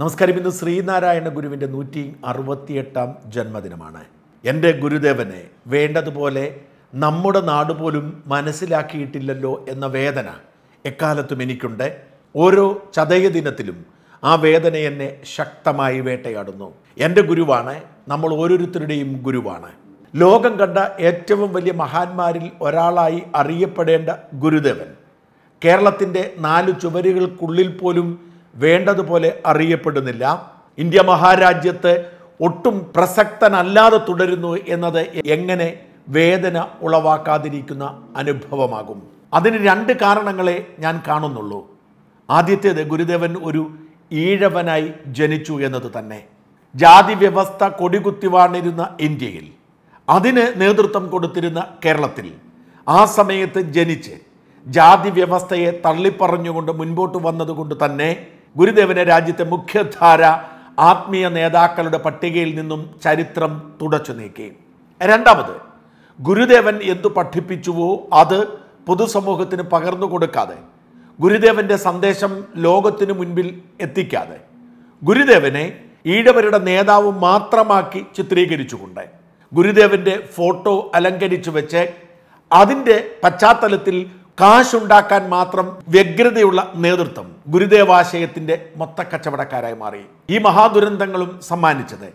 നമസ്കാരം ഇന്ന് ശ്രീനാരായണ ഗുരുവിൻ്റെ നൂറ്റി അറുപത്തിയെട്ടാം ജന്മദിനമാണ് എൻ്റെ ഗുരുദേവനെ വേണ്ടതുപോലെ നമ്മുടെ നാട് പോലും മനസ്സിലാക്കിയിട്ടില്ലല്ലോ എന്ന വേദന എക്കാലത്തും എനിക്കുണ്ട് ഓരോ ചതയ ദിനത്തിലും ആ വേദന എന്നെ ശക്തമായി വേട്ടയാടുന്നു എൻ്റെ ഗുരുവാണ് നമ്മൾ ഓരോരുത്തരുടെയും ഗുരുവാണ് ലോകം കണ്ട ഏറ്റവും വലിയ മഹാന്മാരിൽ ഒരാളായി അറിയപ്പെടേണ്ട ഗുരുദേവൻ കേരളത്തിൻ്റെ നാല് ചുവരുകൾക്കുള്ളിൽ പോലും വേണ്ടതുപോലെ അറിയപ്പെടുന്നില്ല ഇന്ത്യ മഹാരാജ്യത്ത് ഒട്ടും പ്രസക്തനല്ലാതെ തുടരുന്നു എന്നത് എങ്ങനെ വേദന ഉളവാക്കാതിരിക്കുന്ന അനുഭവമാകും അതിന് രണ്ട് കാരണങ്ങളെ ഞാൻ കാണുന്നുള്ളൂ ആദ്യത്തേത് ഗുരുദേവൻ ഒരു ഈഴവനായി ജനിച്ചു എന്നത് തന്നെ ജാതി വ്യവസ്ഥ കൊടികുത്തിവാണിരുന്ന ഇന്ത്യയിൽ അതിന് നേതൃത്വം കൊടുത്തിരുന്ന കേരളത്തിൽ ആ സമയത്ത് ജനിച്ച് ജാതി വ്യവസ്ഥയെ തള്ളിപ്പറഞ്ഞുകൊണ്ട് മുൻപോട്ട് വന്നതുകൊണ്ട് തന്നെ ഗുരുദേവനെ രാജ്യത്തെ മുഖ്യധാര ആത്മീയ നേതാക്കളുടെ പട്ടികയിൽ നിന്നും ചരിത്രം തുടച്ചു നീക്കി രണ്ടാമത് ഗുരുദേവൻ എന്തു പഠിപ്പിച്ചുവോ അത് പൊതുസമൂഹത്തിന് പകർന്നു കൊടുക്കാതെ ഗുരുദേവന്റെ സന്ദേശം ലോകത്തിനു മുൻപിൽ എത്തിക്കാതെ ഗുരുദേവനെ ഈഴവരുടെ നേതാവ് മാത്രമാക്കി ചിത്രീകരിച്ചുകൊണ്ട് ഗുരുദേവന്റെ ഫോട്ടോ അലങ്കരിച്ചു വെച്ച് അതിൻ്റെ പശ്ചാത്തലത്തിൽ കാശുണ്ടാക്കാൻ മാത്രം വ്യഗ്രതയുള്ള നേതൃത്വം മൊത്ത കച്ചവടക്കാരായി മാറി ഈ മഹാദുരന്തങ്ങളും സമ്മാനിച്ചത്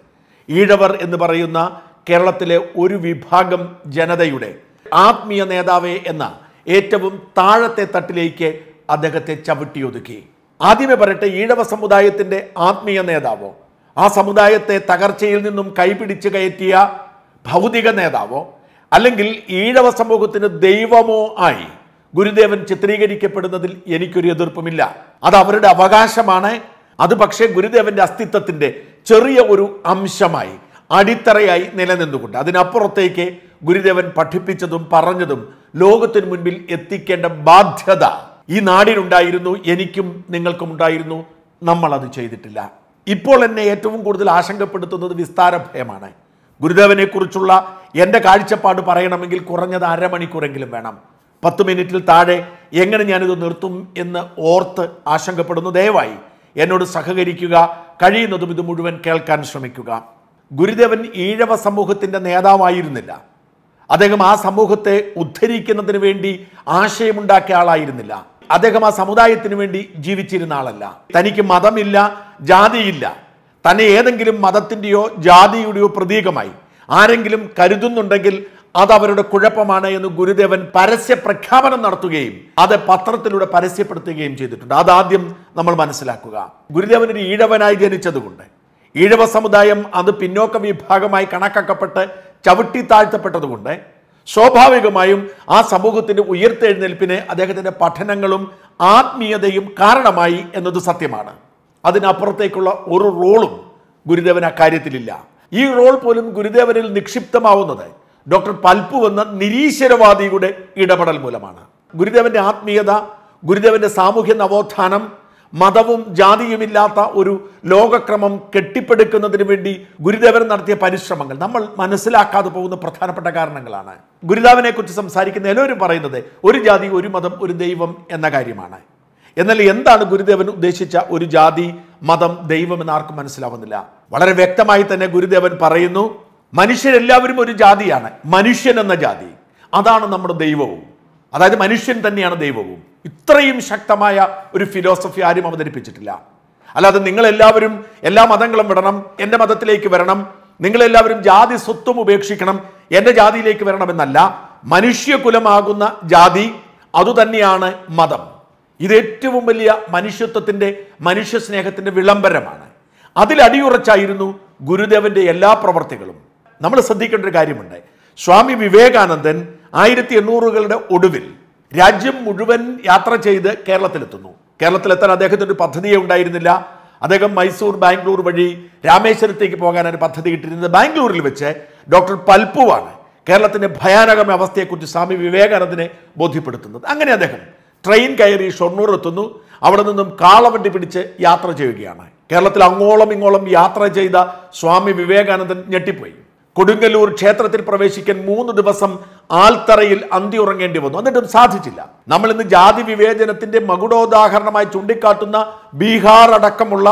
ഈഴവർ എന്ന് പറയുന്ന കേരളത്തിലെ ഒരു വിഭാഗം ജനതയുടെ ആത്മീയ നേതാവേ എന്ന ഏറ്റവും താഴത്തെ തട്ടിലേക്ക് അദ്ദേഹത്തെ ചവിട്ടിയൊതുക്കി ആദ്യമേ പറയട്ടെ ഈഴവ സമുദായത്തിന്റെ ആത്മീയ നേതാവോ ആ സമുദായത്തെ തകർച്ചയിൽ നിന്നും കൈപിടിച്ച് കയറ്റിയ ഭൗതിക നേതാവോ അല്ലെങ്കിൽ ഈഴവ സമൂഹത്തിന് ദൈവമോ ആയി ഗുരുദേവൻ ചിത്രീകരിക്കപ്പെടുന്നതിൽ എനിക്കൊരു എതിർപ്പുമില്ല അത് അവരുടെ അവകാശമാണ് അത് പക്ഷേ ഗുരുദേവന്റെ അസ്തിത്വത്തിന്റെ ചെറിയ ഒരു അംശമായി അടിത്തറയായി നിലനിന്നുകൊണ്ട് അതിനപ്പുറത്തേക്ക് ഗുരുദേവൻ പഠിപ്പിച്ചതും പറഞ്ഞതും ലോകത്തിനു മുൻപിൽ എത്തിക്കേണ്ട ബാധ്യത ഈ നാടിനുണ്ടായിരുന്നു എനിക്കും നിങ്ങൾക്കും ഉണ്ടായിരുന്നു നമ്മൾ അത് ചെയ്തിട്ടില്ല ഇപ്പോൾ എന്നെ ഏറ്റവും കൂടുതൽ ആശങ്കപ്പെടുത്തുന്നത് വിസ്താര ഭയമാണ് ഗുരുദേവനെക്കുറിച്ചുള്ള എൻ്റെ കാഴ്ചപ്പാട് പറയണമെങ്കിൽ കുറഞ്ഞത് അരമണിക്കൂറെങ്കിലും വേണം പത്ത് മിനിറ്റിൽ താഴെ എങ്ങനെ ഞാനിത് നിർത്തും എന്ന് ഓർത്ത് ആശങ്കപ്പെടുന്നു ദയവായി എന്നോട് സഹകരിക്കുക കഴിയുന്നതും ഇത് മുഴുവൻ കേൾക്കാൻ ശ്രമിക്കുക ഗുരുദേവൻ ഈഴവ സമൂഹത്തിൻ്റെ നേതാവായിരുന്നില്ല അദ്ദേഹം ആ സമൂഹത്തെ ഉദ്ധരിക്കുന്നതിന് വേണ്ടി ആശയമുണ്ടാക്കിയ ആളായിരുന്നില്ല അദ്ദേഹം ആ സമുദായത്തിന് വേണ്ടി ജീവിച്ചിരുന്ന ആളല്ല തനിക്ക് മതമില്ല ജാതിയില്ല തന്നെ ഏതെങ്കിലും മതത്തിൻ്റെയോ ജാതിയുടെയോ പ്രതീകമായി ആരെങ്കിലും കരുതുന്നുണ്ടെങ്കിൽ അത് അവരുടെ കുഴപ്പമാണ് എന്ന് ഗുരുദേവൻ പരസ്യ പ്രഖ്യാപനം നടത്തുകയും അത് പത്രത്തിലൂടെ പരസ്യപ്പെടുത്തുകയും ചെയ്തിട്ടുണ്ട് അതാദ്യം നമ്മൾ മനസ്സിലാക്കുക ഗുരുദേവൻ ഒരു ഈഴവനായി ജനിച്ചതുകൊണ്ട് ഈഴവ സമുദായം അത് പിന്നോക്ക വിഭാഗമായി കണക്കാക്കപ്പെട്ട് ചവിട്ടി താഴ്ത്തപ്പെട്ടതുകൊണ്ട് സ്വാഭാവികമായും ആ സമൂഹത്തിൻ്റെ ഉയർത്തെഴുന്നേൽപ്പിന് അദ്ദേഹത്തിൻ്റെ പഠനങ്ങളും ആത്മീയതയും കാരണമായി എന്നത് സത്യമാണ് അതിനപ്പുറത്തേക്കുള്ള ഒരു റോളും ഗുരുദേവൻ അക്കാര്യത്തിലില്ല ഈ റോൾ പോലും ഗുരുദേവനിൽ നിക്ഷിപ്തമാവുന്നത് ഡോക്ടർ പൽപ്പു എന്ന നിരീശ്വരവാദിയുടെ ഇടപെടൽ മൂലമാണ് ഗുരുദേവന്റെ ആത്മീയത ഗുരുദേവന്റെ സാമൂഹ്യ നവോത്ഥാനം മതവും ജാതിയുമില്ലാത്ത ഒരു ലോകക്രമം കെട്ടിപ്പടുക്കുന്നതിന് വേണ്ടി ഗുരുദേവൻ നടത്തിയ പരിശ്രമങ്ങൾ നമ്മൾ മനസ്സിലാക്കാതെ പോകുന്ന പ്രധാനപ്പെട്ട കാരണങ്ങളാണ് ഗുരുദേവനെ കുറിച്ച് സംസാരിക്കുന്ന എല്ലാവരും പറയുന്നത് ഒരു ജാതി ഒരു മതം ഒരു ദൈവം എന്ന കാര്യമാണ് എന്നാൽ എന്താണ് ഗുരുദേവൻ ഉദ്ദേശിച്ച ഒരു ജാതി മതം ദൈവം എന്ന് ആർക്കും മനസ്സിലാവുന്നില്ല വളരെ വ്യക്തമായി തന്നെ ഗുരുദേവൻ പറയുന്നു മനുഷ്യരെല്ലാവരും ഒരു ജാതിയാണ് മനുഷ്യൻ എന്ന ജാതി അതാണ് നമ്മുടെ ദൈവവും അതായത് മനുഷ്യൻ തന്നെയാണ് ദൈവവും ഇത്രയും ശക്തമായ ഒരു ഫിലോസഫി ആരും അവതരിപ്പിച്ചിട്ടില്ല അല്ലാതെ നിങ്ങളെല്ലാവരും എല്ലാ മതങ്ങളും വിടണം എൻ്റെ മതത്തിലേക്ക് വരണം നിങ്ങളെല്ലാവരും ജാതി സ്വത്വം ഉപേക്ഷിക്കണം എൻ്റെ ജാതിയിലേക്ക് വരണമെന്നല്ല മനുഷ്യകുലമാകുന്ന ജാതി അതുതന്നെയാണ് മതം ഇത് ഏറ്റവും വലിയ മനുഷ്യത്വത്തിൻ്റെ മനുഷ്യ സ്നേഹത്തിൻ്റെ വിളംബരമാണ് അതിലടിയുറച്ചായിരുന്നു ഗുരുദേവൻ്റെ എല്ലാ പ്രവർത്തികളും നമ്മൾ ശ്രദ്ധിക്കേണ്ട ഒരു കാര്യമുണ്ട് സ്വാമി വിവേകാനന്ദൻ ആയിരത്തി എണ്ണൂറുകളുടെ ഒടുവിൽ രാജ്യം മുഴുവൻ യാത്ര ചെയ്ത് കേരളത്തിലെത്തുന്നു കേരളത്തിലെത്താൻ അദ്ദേഹത്തിന് ഒരു പദ്ധതിയേ ഉണ്ടായിരുന്നില്ല അദ്ദേഹം മൈസൂർ ബാംഗ്ലൂർ വഴി രാമേശ്വരത്തേക്ക് പോകാൻ ഒരു പദ്ധതി ഇട്ടിരുന്നത് ബാംഗ്ലൂരിൽ വെച്ച് ഡോക്ടർ പൽപ്പുവാണ് കേരളത്തിൻ്റെ ഭയാനകമായ അവസ്ഥയെക്കുറിച്ച് സ്വാമി വിവേകാനന്ദനെ ബോധ്യപ്പെടുത്തുന്നത് അങ്ങനെ അദ്ദേഹം ട്രെയിൻ കയറി ഷൊർണൂർ എത്തുന്നു അവിടെ നിന്നും കാളവണ്ടി പിടിച്ച് യാത്ര ചെയ്യുകയാണ് കേരളത്തിൽ അങ്ങോളം ഇങ്ങോളം യാത്ര ചെയ്ത സ്വാമി വിവേകാനന്ദൻ ഞെട്ടിപ്പോയി കൊടുങ്ങല്ലൂർ ക്ഷേത്രത്തിൽ പ്രവേശിക്കാൻ മൂന്ന് ദിവസം ആൽത്തറയിൽ അന്തി ഉറങ്ങേണ്ടി വന്നു എന്നിട്ടും സാധിച്ചില്ല നമ്മൾ ഇന്ന് ജാതി വിവേചനത്തിന്റെ മകുടോദാഹരണമായി ചൂണ്ടിക്കാട്ടുന്ന ബീഹാർ അടക്കമുള്ള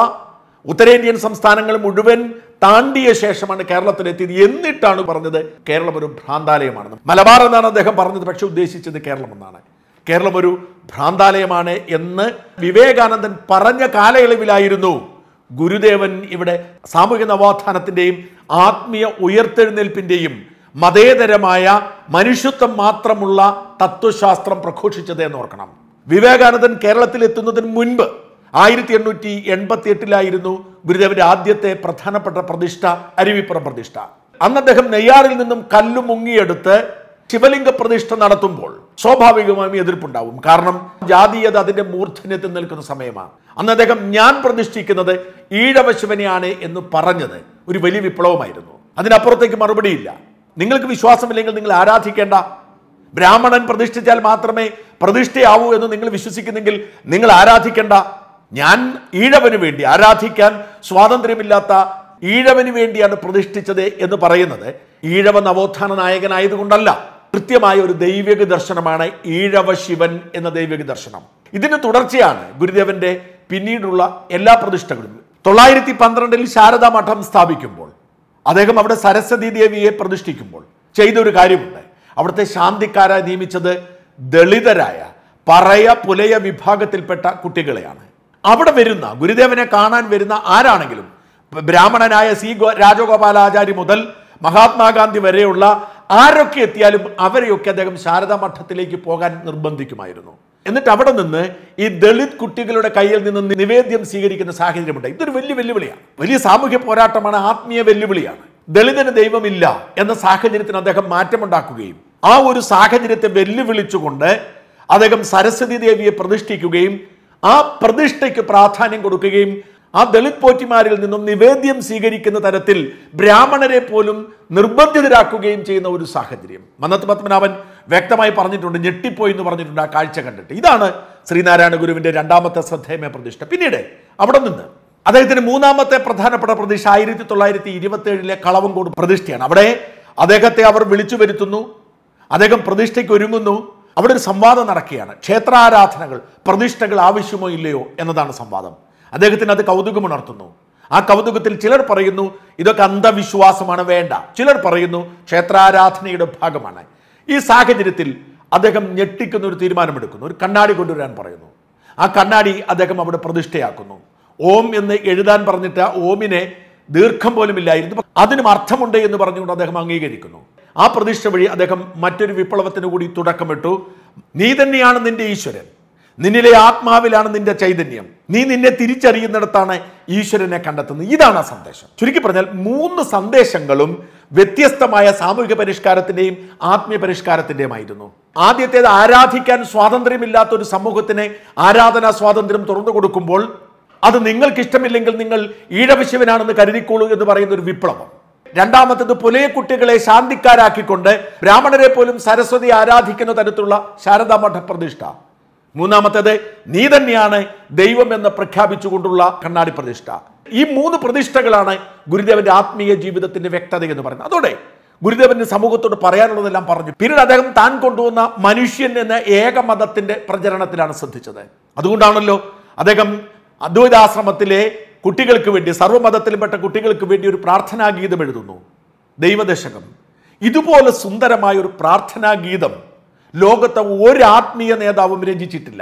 ഉത്തരേന്ത്യൻ സംസ്ഥാനങ്ങൾ മുഴുവൻ താണ്ടിയ ശേഷമാണ് കേരളത്തിലെത്തിയത് എന്നിട്ടാണ് പറഞ്ഞത് കേരളം ഒരു ഭ്രാന്താലയമാണെന്ന് മലബാർ എന്നാണ് അദ്ദേഹം പറഞ്ഞത് പക്ഷെ ഉദ്ദേശിച്ചത് കേരളം എന്നാണ് കേരളം ഒരു ഭ്രാന്താലയമാണ് എന്ന് വിവേകാനന്ദൻ പറഞ്ഞ കാലയളവിലായിരുന്നു ഗുരുദേവൻ ഇവിടെ സാമൂഹിക നവോത്ഥാനത്തിൻ്റെയും ആത്മീയ ഉയർത്തെഴുന്നേൽപ്പിൻ്റെയും മതേതരമായ മനുഷ്യത്വം മാത്രമുള്ള തത്വശാസ്ത്രം പ്രഘോഷിച്ചത് എന്ന് ഓർക്കണം വിവേകാനന്ദൻ കേരളത്തിൽ എത്തുന്നതിന് മുൻപ് ആയിരത്തി എണ്ണൂറ്റി എൺപത്തി എട്ടിലായിരുന്നു ഗുരുദേവന്റെ ആദ്യത്തെ പ്രധാനപ്പെട്ട പ്രതിഷ്ഠ അരുവിപ്പുറം പ്രതിഷ്ഠ അന്ന് അദ്ദേഹം നെയ്യാറിൽ നിന്നും കല്ലു മുങ്ങിയെടുത്ത് ശിവലിംഗ പ്രതിഷ്ഠ നടത്തുമ്പോൾ സ്വാഭാവികമായും എതിർപ്പുണ്ടാവും കാരണം ജാതീയത അതിന്റെ മൂർധന്യത്തിൽ നിൽക്കുന്ന സമയമാണ് അന്ന് അദ്ദേഹം ഞാൻ പ്രതിഷ്ഠിക്കുന്നത് ഈഴവശിവനെയാണ് എന്ന് പറഞ്ഞത് ഒരു വലിയ വിപ്ലവമായിരുന്നു അതിനപ്പുറത്തേക്ക് മറുപടിയില്ല നിങ്ങൾക്ക് വിശ്വാസമില്ലെങ്കിൽ നിങ്ങൾ ആരാധിക്കേണ്ട ബ്രാഹ്മണൻ പ്രതിഷ്ഠിച്ചാൽ മാത്രമേ പ്രതിഷ്ഠയാവൂ എന്ന് നിങ്ങൾ വിശ്വസിക്കുന്നെങ്കിൽ നിങ്ങൾ ആരാധിക്കേണ്ട ഞാൻ ഈഴവന് വേണ്ടി ആരാധിക്കാൻ സ്വാതന്ത്ര്യമില്ലാത്ത ഈഴവന് വേണ്ടിയാണ് പ്രതിഷ്ഠിച്ചത് എന്ന് പറയുന്നത് ഈഴവ നവോത്ഥാന നായകനായതുകൊണ്ടല്ല കൃത്യമായ ഒരു ദൈവിക ദർശനമാണ് ഈഴവ ശിവൻ എന്ന ദൈവിക ദർശനം ഇതിന് തുടർച്ചയാണ് ഗുരുദേവന്റെ പിന്നീടുള്ള എല്ലാ പ്രതിഷ്ഠകളും തൊള്ളായിരത്തി പന്ത്രണ്ടിൽ ശാരദാ മഠം സ്ഥാപിക്കുമ്പോൾ അദ്ദേഹം അവിടെ സരസ്വതി ദേവിയെ പ്രതിഷ്ഠിക്കുമ്പോൾ ചെയ്തൊരു കാര്യമുണ്ട് അവിടുത്തെ ശാന്തിക്കാരായി നിയമിച്ചത് ദളിതരായ പറയ പുലയ വിഭാഗത്തിൽപ്പെട്ട കുട്ടികളെയാണ് അവിടെ വരുന്ന ഗുരുദേവനെ കാണാൻ വരുന്ന ആരാണെങ്കിലും ബ്രാഹ്മണനായ സി രാജഗോപാലാചാരി മുതൽ മഹാത്മാഗാന്ധി വരെയുള്ള ആരൊക്കെ എത്തിയാലും അവരെയൊക്കെ അദ്ദേഹം ശാരദാ മഠത്തിലേക്ക് പോകാൻ നിർബന്ധിക്കുമായിരുന്നു എന്നിട്ട് അവിടെ നിന്ന് ഈ ദളിത് കുട്ടികളുടെ കയ്യിൽ നിന്ന് നിവേദ്യം സ്വീകരിക്കുന്ന സാഹചര്യമുണ്ട് ഇതൊരു വലിയ വെല്ലുവിളിയാണ് വലിയ സാമൂഹ്യ പോരാട്ടമാണ് ആത്മീയ വെല്ലുവിളിയാണ് ദളിതന് ദൈവമില്ല എന്ന സാഹചര്യത്തിന് അദ്ദേഹം മാറ്റമുണ്ടാക്കുകയും ആ ഒരു സാഹചര്യത്തെ വെല്ലുവിളിച്ചുകൊണ്ട് അദ്ദേഹം സരസ്വതി ദേവിയെ പ്രതിഷ്ഠിക്കുകയും ആ പ്രതിഷ്ഠയ്ക്ക് പ്രാധാന്യം കൊടുക്കുകയും ആ ദളിത് പോറ്റിമാരിൽ നിന്നും നിവേദ്യം സ്വീകരിക്കുന്ന തരത്തിൽ ബ്രാഹ്മണരെ പോലും നിർബന്ധിതരാക്കുകയും ചെയ്യുന്ന ഒരു സാഹചര്യം മന്നത്ത് പത്മനാഭൻ വ്യക്തമായി പറഞ്ഞിട്ടുണ്ട് ഞെട്ടിപ്പോയി എന്ന് പറഞ്ഞിട്ടുണ്ട് ആ കാഴ്ച കണ്ടിട്ട് ഇതാണ് ശ്രീനാരായണ ഗുരുവിൻ്റെ രണ്ടാമത്തെ ശ്രദ്ധേയമായ പ്രതിഷ്ഠ പിന്നീട് അവിടെ നിന്ന് അദ്ദേഹത്തിന് മൂന്നാമത്തെ പ്രധാനപ്പെട്ട പ്രതിഷ്ഠ ആയിരത്തി തൊള്ളായിരത്തി ഇരുപത്തി ഏഴിലെ കളവങ്കോട് പ്രതിഷ്ഠയാണ് അവിടെ അദ്ദേഹത്തെ അവർ വിളിച്ചു വരുത്തുന്നു അദ്ദേഹം പ്രതിഷ്ഠയ്ക്ക് ഒരുങ്ങുന്നു അവിടെ ഒരു സംവാദം നടക്കുകയാണ് ക്ഷേത്രാരാധനകൾ പ്രതിഷ്ഠകൾ ആവശ്യമോ ഇല്ലയോ എന്നതാണ് സംവാദം അദ്ദേഹത്തിന് അത് കൗതുകം ഉണർത്തുന്നു ആ കൗതുകത്തിൽ ചിലർ പറയുന്നു ഇതൊക്കെ അന്ധവിശ്വാസമാണ് വേണ്ട ചിലർ പറയുന്നു ക്ഷേത്രാരാധനയുടെ ഭാഗമാണ് ഈ സാഹചര്യത്തിൽ അദ്ദേഹം ഞെട്ടിക്കുന്ന ഒരു തീരുമാനമെടുക്കുന്നു ഒരു കണ്ണാടി കൊണ്ടുവരാൻ പറയുന്നു ആ കണ്ണാടി അദ്ദേഹം അവിടെ പ്രതിഷ്ഠയാക്കുന്നു ഓം എന്ന് എഴുതാൻ പറഞ്ഞിട്ട് ഓമിനെ ദീർഘം പോലും ഇല്ലായിരുന്നു അതിനും അർത്ഥമുണ്ട് എന്ന് പറഞ്ഞുകൊണ്ട് അദ്ദേഹം അംഗീകരിക്കുന്നു ആ പ്രതിഷ്ഠ വഴി അദ്ദേഹം മറ്റൊരു വിപ്ലവത്തിന് കൂടി തുടക്കമിട്ടു നീ തന്നെയാണ് നിന്റെ ഈശ്വരൻ നിന്നിലെ ആത്മാവിലാണ് നിന്റെ ചൈതന്യം നീ നിന്നെ തിരിച്ചറിയുന്നിടത്താണ് ഈശ്വരനെ കണ്ടെത്തുന്നത് ഇതാണ് ആ സന്ദേശം ചുരുക്കി പറഞ്ഞാൽ മൂന്ന് സന്ദേശങ്ങളും വ്യത്യസ്തമായ സാമൂഹിക പരിഷ്കാരത്തിൻ്റെയും ആത്മീയ പരിഷ്കാരത്തിൻ്റെയുമായിരുന്നു ആദ്യത്തേത് ആരാധിക്കാൻ സ്വാതന്ത്ര്യമില്ലാത്ത ഒരു സമൂഹത്തിന് ആരാധനാ സ്വാതന്ത്ര്യം തുറന്നു കൊടുക്കുമ്പോൾ അത് ഇഷ്ടമില്ലെങ്കിൽ നിങ്ങൾ ഈഴവശിവനാണെന്ന് കരുതിക്കോളൂ എന്ന് പറയുന്ന ഒരു വിപ്ലവം രണ്ടാമത്തത് പുലയ കുട്ടികളെ ശാന്തിക്കാരാക്കിക്കൊണ്ട് ബ്രാഹ്മണരെ പോലും സരസ്വതി ആരാധിക്കുന്ന തരത്തിലുള്ള ശാരദാമഠ പ്രതിഷ്ഠ മൂന്നാമത്തേത് നീ തന്നെയാണ് ദൈവം എന്ന് പ്രഖ്യാപിച്ചുകൊണ്ടുള്ള കണ്ണാടി പ്രതിഷ്ഠ ഈ മൂന്ന് പ്രതിഷ്ഠകളാണ് ഗുരുദേവന്റെ ആത്മീയ ജീവിതത്തിന്റെ വ്യക്തത എന്ന് പറയുന്നത് അതോടെ ഗുരുദേവന്റെ സമൂഹത്തോട് പറയാനുള്ളതെല്ലാം പറഞ്ഞു പിന്നീട് അദ്ദേഹം താൻ കൊണ്ടുവന്ന മനുഷ്യൻ എന്ന ഏകമതത്തിന്റെ പ്രചരണത്തിലാണ് ശ്രദ്ധിച്ചത് അതുകൊണ്ടാണല്ലോ അദ്ദേഹം അദ്വൈതാശ്രമത്തിലെ കുട്ടികൾക്ക് വേണ്ടി സർവ്വമതത്തിൽപ്പെട്ട കുട്ടികൾക്ക് വേണ്ടി ഒരു പ്രാർത്ഥനാഗീതം എഴുതുന്നു ദൈവദശകം ഇതുപോലെ സുന്ദരമായ ഒരു പ്രാർത്ഥനാഗീതം ലോകത്തെ ഒരു ആത്മീയ നേതാവും രചിച്ചിട്ടില്ല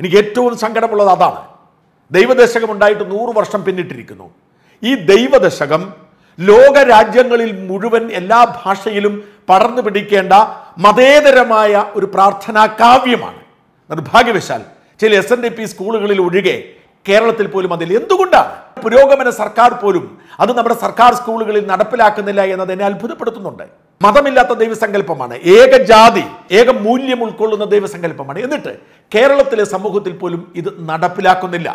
എനിക്ക് ഏറ്റവും സങ്കടമുള്ളത് അതാണ് ദൈവദശകം ഉണ്ടായിട്ട് നൂറ് വർഷം പിന്നിട്ടിരിക്കുന്നു ഈ ദൈവദശകം ലോകരാജ്യങ്ങളിൽ മുഴുവൻ എല്ലാ ഭാഷയിലും പടർന്നു പിടിക്കേണ്ട മതേതരമായ ഒരു പ്രാർത്ഥനാ കാവ്യമാണ് നിർഭാഗ്യവശാൽ ചില എസ് എൻ ഡി പി സ്കൂളുകളിൽ ഒഴികെ കേരളത്തിൽ പോലും അതിൽ എന്തുകൊണ്ടാണ് പുരോഗമന സർക്കാർ പോലും അത് നമ്മുടെ സർക്കാർ സ്കൂളുകളിൽ നടപ്പിലാക്കുന്നില്ല എന്നത് എന്നെ അത്ഭുതപ്പെടുത്തുന്നുണ്ട് മതമില്ലാത്ത ദൈവസങ്കല്പമാണ് ഏക ജാതി ഏക മൂല്യം ഉൾക്കൊള്ളുന്ന ദൈവസങ്കല്പമാണ് എന്നിട്ട് കേരളത്തിലെ സമൂഹത്തിൽ പോലും ഇത് നടപ്പിലാക്കുന്നില്ല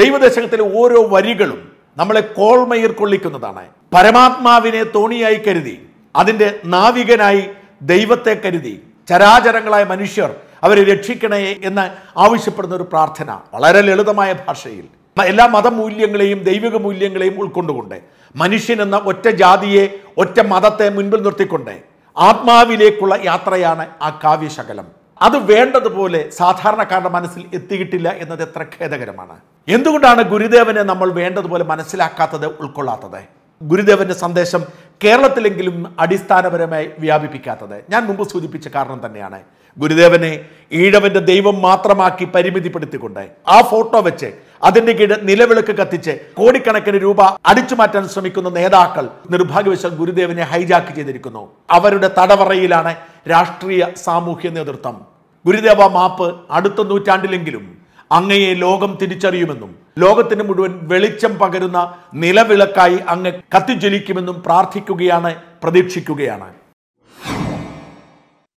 ദൈവദേശകത്തിലെ ഓരോ വരികളും നമ്മളെ കോൾമയിർ കൊള്ളിക്കുന്നതാണ് പരമാത്മാവിനെ തോണിയായി കരുതി അതിൻ്റെ നാവികനായി ദൈവത്തെ കരുതി ചരാചരങ്ങളായ മനുഷ്യർ അവരെ രക്ഷിക്കണേ എന്ന് ആവശ്യപ്പെടുന്ന ഒരു പ്രാർത്ഥന വളരെ ലളിതമായ ഭാഷയിൽ എല്ലാ മതമൂല്യങ്ങളെയും ദൈവിക മൂല്യങ്ങളെയും ഉൾക്കൊണ്ടുകൊണ്ട് മനുഷ്യൻ എന്ന ഒറ്റ ജാതിയെ ഒറ്റ മതത്തെ മുൻപിൽ നിർത്തിക്കൊണ്ട് ആത്മാവിലേക്കുള്ള യാത്രയാണ് ആ കാവ്യശകലം അത് വേണ്ടതുപോലെ സാധാരണക്കാരുടെ മനസ്സിൽ എത്തിയിട്ടില്ല എന്നത് എത്ര ഖേദകരമാണ് എന്തുകൊണ്ടാണ് ഗുരുദേവനെ നമ്മൾ വേണ്ടതുപോലെ മനസ്സിലാക്കാത്തത് ഉൾക്കൊള്ളാത്തത് ഗുരുദേവന്റെ സന്ദേശം കേരളത്തിലെങ്കിലും അടിസ്ഥാനപരമായി വ്യാപിപ്പിക്കാത്തത് ഞാൻ മുമ്പ് സൂചിപ്പിച്ച കാരണം തന്നെയാണ് ഗുരുദേവനെ ഈഴവന്റെ ദൈവം മാത്രമാക്കി പരിമിതിപ്പെടുത്തിക്കൊണ്ട് ആ ഫോട്ടോ വെച്ച് അതിന്റെ കീഴിൽ നിലവിളക്ക് കത്തിച്ച് കോടിക്കണക്കിന് രൂപ അടിച്ചു മാറ്റാൻ ശ്രമിക്കുന്ന നേതാക്കൾ നിർഭാഗ്യവശാൽ ഗുരുദേവനെ ഹൈജാക്ക് ചെയ്തിരിക്കുന്നു അവരുടെ തടവറയിലാണ് രാഷ്ട്രീയ സാമൂഹ്യ നേതൃത്വം ഗുരുദേവ മാപ്പ് അടുത്ത നൂറ്റാണ്ടിലെങ്കിലും അങ്ങയെ ലോകം തിരിച്ചറിയുമെന്നും ലോകത്തിന് മുഴുവൻ വെളിച്ചം പകരുന്ന നിലവിളക്കായി അങ്ങ് കത്തിജ്വലിക്കുമെന്നും പ്രാർത്ഥിക്കുകയാണ് പ്രതീക്ഷിക്കുകയാണ്